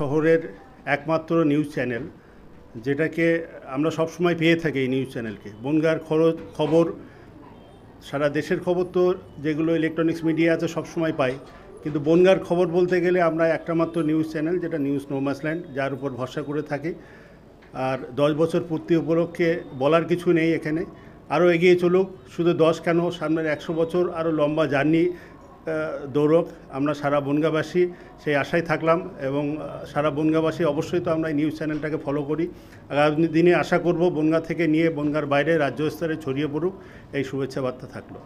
শহরের একমাত্র news channel যেটাকে আমরা সবসময় পেয়ে থাকি এই নিউজ চ্যানেলকে বনগার খরচ খবর সারা দেশের খবর তো যেগুলো ইলেকট্রনিক্স মিডিয়া আছে সবসময় পাই কিন্তু বনগার খবর বলতে গেলে আমরা একটা মাত্র নিউজ চ্যানেল যেটা নিউজ নোমাসল্যান্ড যার উপর ভরসা করে থাকি আর দশ বছর পূর্তি উপলক্ষে বলার কিছু নেই এখানে আরও এগিয়ে চলুক শুধু দশ কেন সামনের একশো বছর আরও লম্বা জার্নি দৌড়ক আমরা সারা বনগাবাসী সেই আশায় থাকলাম এবং সারা বনগাবাসী অবশ্যই তো আমরা এই নিউজ চ্যানেলটাকে ফলো করি আগামী দিনে আশা করব বনগা থেকে নিয়ে বনগার বাইরে রাজ্য স্তরে ছড়িয়ে পড়ুক এই শুভেচ্ছা বার্তা থাকলো